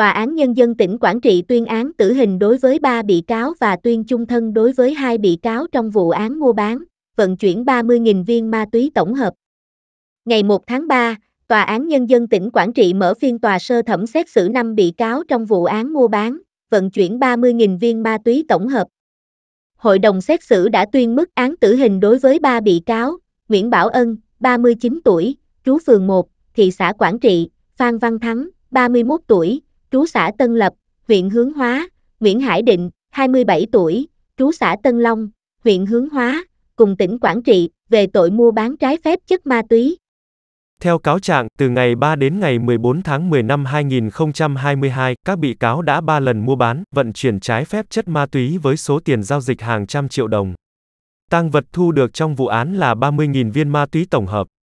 Tòa án Nhân dân tỉnh Quảng Trị tuyên án tử hình đối với 3 bị cáo và tuyên chung thân đối với 2 bị cáo trong vụ án mua bán, vận chuyển 30.000 viên ma túy tổng hợp. Ngày 1 tháng 3, Tòa án Nhân dân tỉnh Quảng Trị mở phiên tòa sơ thẩm xét xử 5 bị cáo trong vụ án mua bán, vận chuyển 30.000 viên ma túy tổng hợp. Hội đồng xét xử đã tuyên mức án tử hình đối với 3 bị cáo, Nguyễn Bảo Ân, 39 tuổi, trú phường 1, thị xã Quảng Trị, Phan Văn Thắng, 31 tuổi, trú xã Tân Lập, huyện Hướng Hóa, Nguyễn Hải Định, 27 tuổi, trú xã Tân Long, huyện Hướng Hóa, cùng tỉnh Quảng Trị, về tội mua bán trái phép chất ma túy. Theo cáo trạng, từ ngày 3 đến ngày 14 tháng 10 năm 2022, các bị cáo đã 3 lần mua bán, vận chuyển trái phép chất ma túy với số tiền giao dịch hàng trăm triệu đồng. Tăng vật thu được trong vụ án là 30.000 viên ma túy tổng hợp.